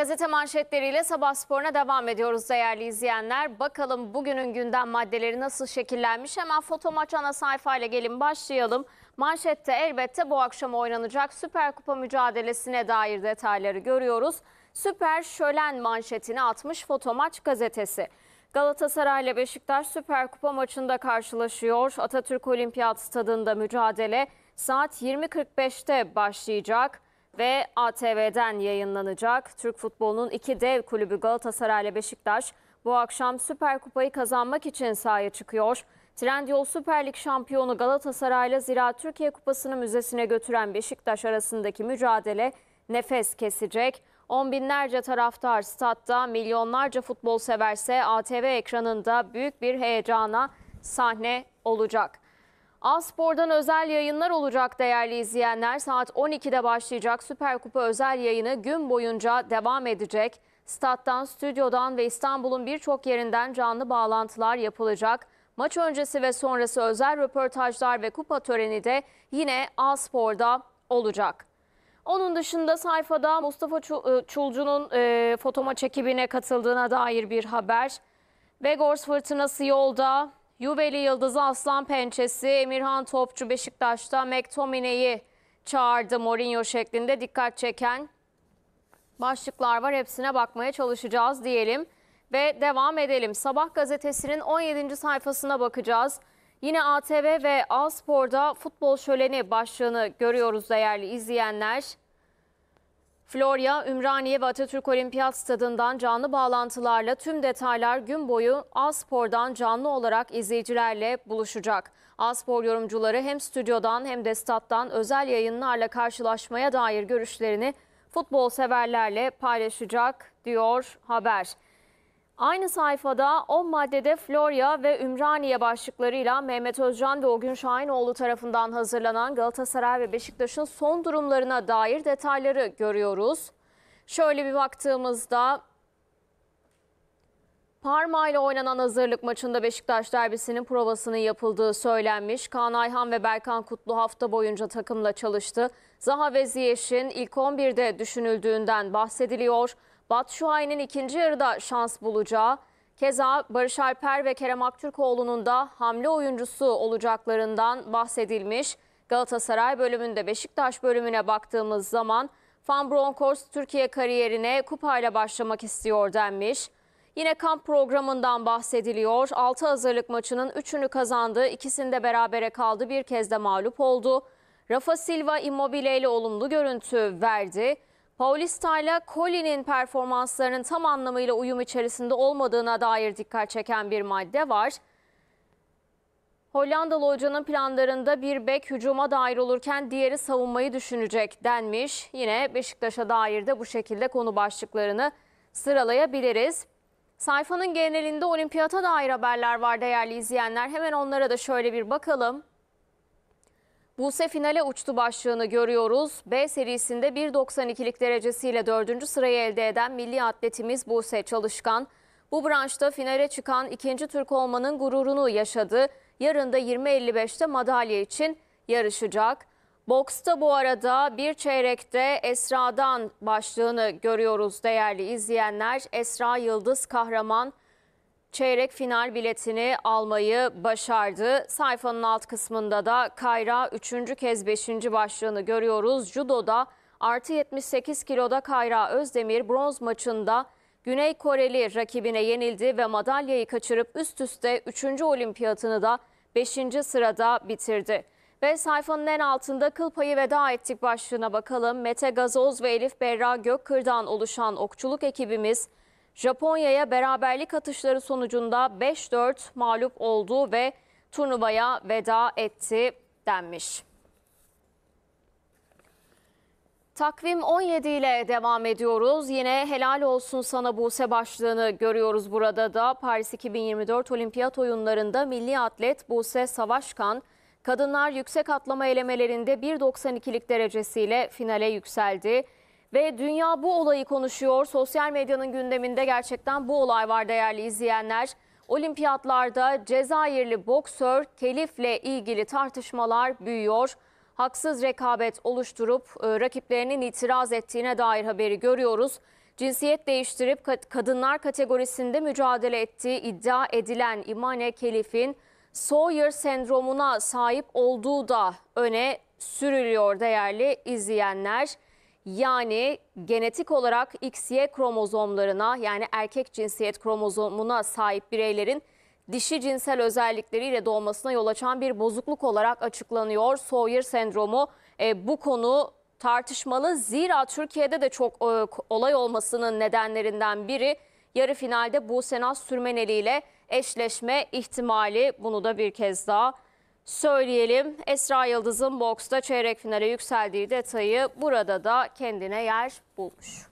Gazete manşetleriyle sabah sporuna devam ediyoruz değerli izleyenler. Bakalım bugünün gündem maddeleri nasıl şekillenmiş? Hemen foto maç ana sayfayla gelin başlayalım. Manşette elbette bu akşam oynanacak Süper Kupa mücadelesine dair detayları görüyoruz. Süper Şölen manşetini atmış foto maç gazetesi. Galatasaray ile Beşiktaş Süper Kupa maçında karşılaşıyor. Atatürk Olimpiyat Stadında mücadele saat 20.45'te başlayacak ve ATV'den yayınlanacak. Türk futbolunun iki dev kulübü Galatasaray ile Beşiktaş bu akşam Süper Kupayı kazanmak için sahaya çıkıyor. Trendyol Süper Lig şampiyonu ile Zira Türkiye Kupası'nı müzesine götüren Beşiktaş arasındaki mücadele nefes kesecek. On binlerce taraftar statta, milyonlarca futbol severse ATV ekranında büyük bir heyecana sahne olacak. Aspor'dan özel yayınlar olacak değerli izleyenler. Saat 12'de başlayacak Süper Kupa özel yayını gün boyunca devam edecek. Stat'tan, stüdyodan ve İstanbul'un birçok yerinden canlı bağlantılar yapılacak. Maç öncesi ve sonrası özel röportajlar ve kupa töreni de yine Aspor'da olacak. Onun dışında sayfada Mustafa e, Çulcu'nun e, fotoma çekibine katıldığına dair bir haber. Begors fırtınası yolda. Yuveli Yıldızı Aslan Pençesi Emirhan Topçu Beşiktaş'ta McTominay'i çağırdı Mourinho şeklinde dikkat çeken başlıklar var. Hepsine bakmaya çalışacağız diyelim ve devam edelim. Sabah gazetesinin 17. sayfasına bakacağız. Yine ATV ve Aspor'da futbol şöleni başlığını görüyoruz değerli izleyenler. Florya, Ümraniye ve Atatürk Olimpiyat Stadından canlı bağlantılarla tüm detaylar gün boyu Aspor'dan canlı olarak izleyicilerle buluşacak. Aspor yorumcuları hem stüdyodan hem de stat'tan özel yayınlarla karşılaşmaya dair görüşlerini futbol severlerle paylaşacak diyor haber. Aynı sayfada 10 maddede Florya ve Ümraniye başlıklarıyla Mehmet Özcan ve Ogün Şahinoğlu tarafından hazırlanan Galatasaray ve Beşiktaş'ın son durumlarına dair detayları görüyoruz. Şöyle bir baktığımızda Parma'yla oynanan hazırlık maçında Beşiktaş derbisinin provasının yapıldığı söylenmiş. Kaan Ayhan ve Berkan Kutlu hafta boyunca takımla çalıştı. Zaha ve Ziyeş'in ilk 11'de düşünüldüğünden bahsediliyor. Batu Şuay'ın ikinci yarıda şans bulacağı, keza Barış Alper ve Kerem Aktürkoğlu'nun da hamle oyuncusu olacaklarından bahsedilmiş. Galatasaray bölümünde Beşiktaş bölümüne baktığımız zaman Van Bronckhorst Türkiye kariyerine kupayla başlamak istiyor denmiş. Yine kamp programından bahsediliyor. 6 hazırlık maçının 3'ünü kazandı, ikisinde berabere kaldı, bir kez de mağlup oldu. Rafa Silva Immobile ile olumlu görüntü verdi. Paulista ile Colin'in performanslarının tam anlamıyla uyum içerisinde olmadığına dair dikkat çeken bir madde var. Hollandalı hocanın planlarında bir bek hücuma dair olurken diğeri savunmayı düşünecek denmiş. Yine Beşiktaş'a dair de bu şekilde konu başlıklarını sıralayabiliriz. Sayfanın genelinde olimpiyata dair haberler var değerli izleyenler. Hemen onlara da şöyle bir bakalım. Buse finale uçtu başlığını görüyoruz. B serisinde 1.92'lik derecesiyle 4. sırayı elde eden milli atletimiz Buse Çalışkan, bu branşta finale çıkan ikinci Türk olmanın gururunu yaşadı. Yarın da 20.55'te madalya için yarışacak. Boksta bu arada bir çeyrekte Esra'dan başlığını görüyoruz değerli izleyenler. Esra Yıldız kahraman çeyrek final biletini almayı başardı. Sayfanın alt kısmında da Kayra 3. kez 5. başlığını görüyoruz. Judo'da artı 78 kiloda Kayra Özdemir bronz maçında Güney Koreli rakibine yenildi ve madalyayı kaçırıp üst üste 3. olimpiyatını da 5. sırada bitirdi. Ve sayfanın en altında kıl payı veda ettik başlığına bakalım. Mete Gazoz ve Elif Berra Gökkır'dan oluşan okçuluk ekibimiz Japonya'ya beraberlik atışları sonucunda 5-4 mağlup oldu ve turnuvaya veda etti denmiş. Takvim 17 ile devam ediyoruz. Yine helal olsun sana Buse başlığını görüyoruz burada da. Paris 2024 Olimpiyat oyunlarında milli atlet Buse Savaşkan Kadınlar yüksek atlama elemelerinde 1.92'lik derecesiyle finale yükseldi. Ve dünya bu olayı konuşuyor. Sosyal medyanın gündeminde gerçekten bu olay var değerli izleyenler. Olimpiyatlarda Cezayirli boksör Kelif'le ilgili tartışmalar büyüyor. Haksız rekabet oluşturup e, rakiplerinin itiraz ettiğine dair haberi görüyoruz. Cinsiyet değiştirip kadınlar kategorisinde mücadele ettiği iddia edilen İmane Kelif'in Sawyer sendromuna sahip olduğu da öne sürülüyor değerli izleyenler. Yani genetik olarak XY kromozomlarına yani erkek cinsiyet kromozomuna sahip bireylerin dişi cinsel özellikleriyle doğmasına yol açan bir bozukluk olarak açıklanıyor. Sawyer sendromu e, bu konu tartışmalı. Zira Türkiye'de de çok e, olay olmasının nedenlerinden biri yarı finalde Buse Naz Sürmeneli ile eşleşme ihtimali bunu da bir kez daha söyleyelim. Esra Yıldız'ın boksta çeyrek finale yükseldiği detayı burada da kendine yer bulmuş.